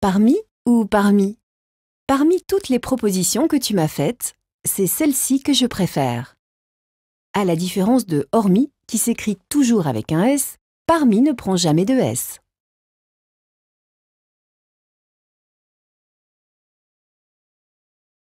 Parmi ou parmi Parmi toutes les propositions que tu m'as faites, c'est celle-ci que je préfère. À la différence de hormis, qui s'écrit toujours avec un S, parmi ne prend jamais de S.